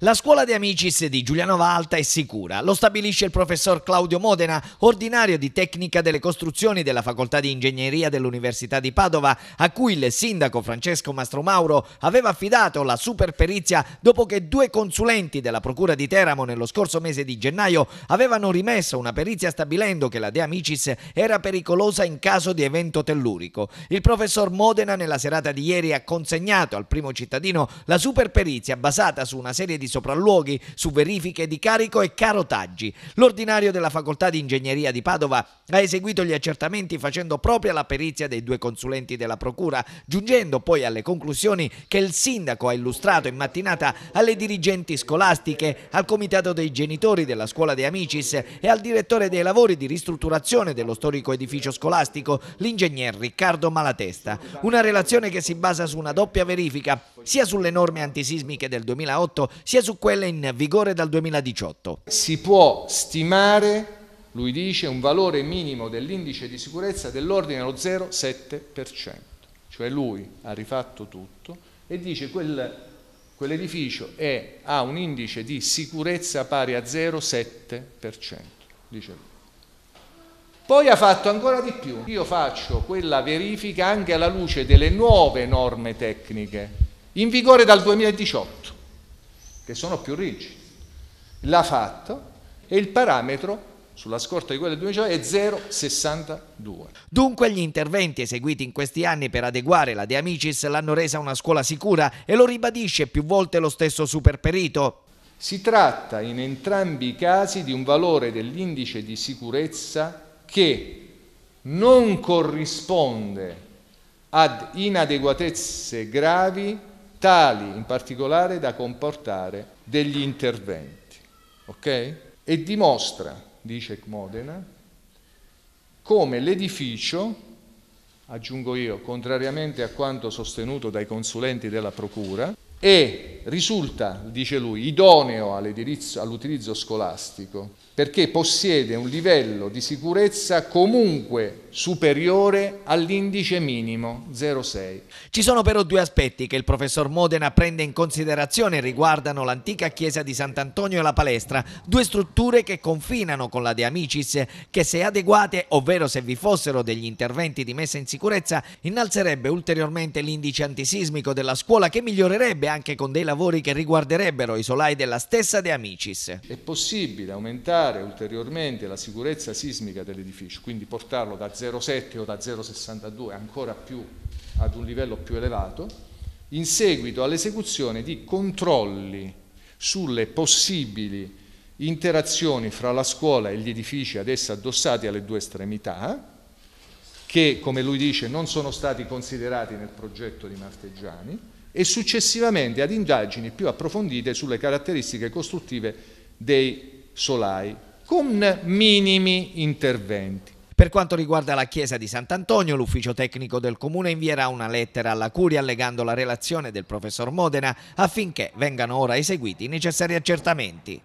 La scuola di Amicis di Giuliano Valta è sicura, lo stabilisce il professor Claudio Modena, ordinario di tecnica delle costruzioni della facoltà di ingegneria dell'Università di Padova, a cui il sindaco Francesco Mastromauro aveva affidato la superperizia dopo che due consulenti della procura di Teramo nello scorso mese di gennaio avevano rimesso una perizia stabilendo che la De Amicis era pericolosa in caso di evento tellurico. Il professor Modena nella serata di ieri ha consegnato al primo cittadino la superperizia basata su una serie di di sopralluoghi su verifiche di carico e carotaggi. L'ordinario della Facoltà di Ingegneria di Padova ha eseguito gli accertamenti facendo propria la perizia dei due consulenti della Procura, giungendo poi alle conclusioni che il sindaco ha illustrato in mattinata alle dirigenti scolastiche, al comitato dei genitori della scuola De Amicis e al direttore dei lavori di ristrutturazione dello storico edificio scolastico, l'ingegner Riccardo Malatesta. Una relazione che si basa su una doppia verifica sia sulle norme antisismiche del 2008 sia su quelle in vigore dal 2018. Si può stimare, lui dice, un valore minimo dell'indice di sicurezza dell'ordine allo 0,7%, cioè lui ha rifatto tutto e dice quel, quell'edificio è, ha un indice di sicurezza pari a 0,7%, dice lui. Poi ha fatto ancora di più. Io faccio quella verifica anche alla luce delle nuove norme tecniche in vigore dal 2018, che sono più rigidi. L'ha fatto e il parametro sulla scorta di quella del 2019 è 0,62. Dunque gli interventi eseguiti in questi anni per adeguare la De Amicis l'hanno resa una scuola sicura e lo ribadisce più volte lo stesso superperito. Si tratta in entrambi i casi di un valore dell'indice di sicurezza che non corrisponde ad inadeguatezze gravi tali in particolare da comportare degli interventi. Okay? E dimostra, dice Modena, come l'edificio, aggiungo io, contrariamente a quanto sostenuto dai consulenti della Procura, è risulta, dice lui, idoneo all'utilizzo scolastico perché possiede un livello di sicurezza comunque superiore all'indice minimo 0,6. Ci sono però due aspetti che il professor Modena prende in considerazione riguardano l'antica chiesa di Sant'Antonio e la palestra, due strutture che confinano con la De Amicis che se adeguate, ovvero se vi fossero degli interventi di messa in sicurezza, innalzerebbe ulteriormente l'indice antisismico della scuola che migliorerebbe anche con dei lavori lavori che riguarderebbero i solai della stessa De Amicis. È possibile aumentare ulteriormente la sicurezza sismica dell'edificio, quindi portarlo da 0,7 o da 0,62 ancora più ad un livello più elevato, in seguito all'esecuzione di controlli sulle possibili interazioni fra la scuola e gli edifici ad essa addossati alle due estremità, che come lui dice non sono stati considerati nel progetto di Martegiani, e successivamente ad indagini più approfondite sulle caratteristiche costruttive dei solai, con minimi interventi. Per quanto riguarda la chiesa di Sant'Antonio, l'ufficio tecnico del comune invierà una lettera alla curia allegando la relazione del professor Modena affinché vengano ora eseguiti i necessari accertamenti.